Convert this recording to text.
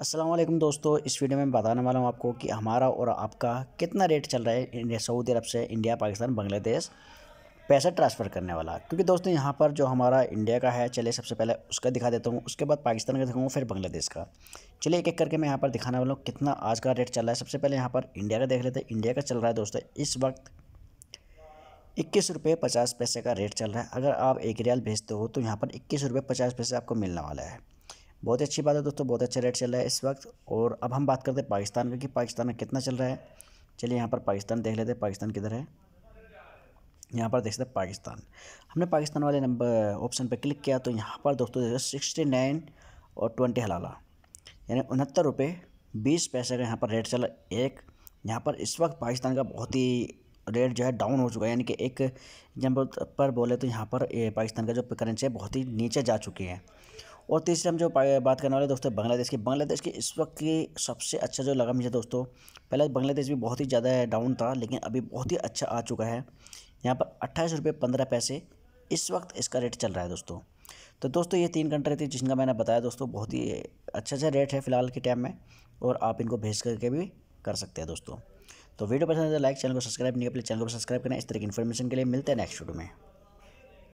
असलम दोस्तों इस वीडियो में बताने वाला हूँ आपको कि हमारा और आपका कितना रेट चल रहा है सऊदी अरब से इंडिया पाकिस्तान बांग्लादेश पैसा ट्रांसफ़र करने वाला क्योंकि दोस्तों यहाँ पर जो हमारा इंडिया का है चले सबसे पहले उसका दिखा देता हूँ उसके बाद पाकिस्तान का दिखाऊँ फिर बांग्लादेश का चलिए एक एक करके मैं यहाँ पर दिखाने वाला हूँ कितना आज का रेट चल रहा है सबसे पहले यहाँ पर इंडिया का देख लेते हैं इंडिया का चल रहा है दोस्तों इस वक्त इक्कीस रुपये पचास पैसे का रेट चल रहा है अगर आप एक रियाल भेजते हो तो यहाँ पर इक्कीस रुपये पचास पैसे आपको मिलने वाला है बहुत अच्छी बात है दोस्तों बहुत अच्छा रेट चल रहा है इस वक्त और अब हम बात करते हैं पाकिस्तान का कि पाकिस्तान में कितना चल रहा है चलिए यहाँ पर पाकिस्तान देख लेते हैं पाकिस्तान किधर है यहाँ पर देख सकते पाकिस्तान हमने पाकिस्तान वाले नंबर ऑप्शन पर क्लिक किया तो यहाँ पर दोस्तों सिक्सटी नाइन और ट्वेंटी हलाला यानी उनहत्तर रुपये बीस पैसे का यहाँ पर रेट चला एक यहाँ पर इस वक्त पाकिस्तान का बहुत ही रेट जो है डाउन हो चुका है यानी कि एक एग्जाम्पल पर बोले तो यहाँ पर पाकिस्तान का जो करेंसी है बहुत ही नीचे जा चुकी है और तीसरे हम जो बात करने वाले दोस्तों बांग्लादेश की बांग्लादेश की इस वक्त की सबसे अच्छा जो लगा मुझे दोस्तों पहले बांग्लादेश भी बहुत ही ज़्यादा डाउन था लेकिन अभी बहुत ही अच्छा आ चुका है यहाँ पर अट्ठाईस रुपये पंद्रह पैसे इस वक्त इसका रेट चल रहा है दोस्तों तो दोस्तों ये तीन कंट्री थी जिनका मैंने बताया दोस्तों बहुत ही अच्छा अच्छा रेट है फ़िलहाल के टाइम में और आप इनको भेज करके भी कर सकते हैं दोस्तों तो वीडियो पसंद है तो लाइक चैनल को सब्सक्राइब नहीं अपने तो चैनल को सब्सक्राइब करें इस तरह की इन्फॉर्मेशन के लिए मिलते हैं नेक्स्ट वीडियो में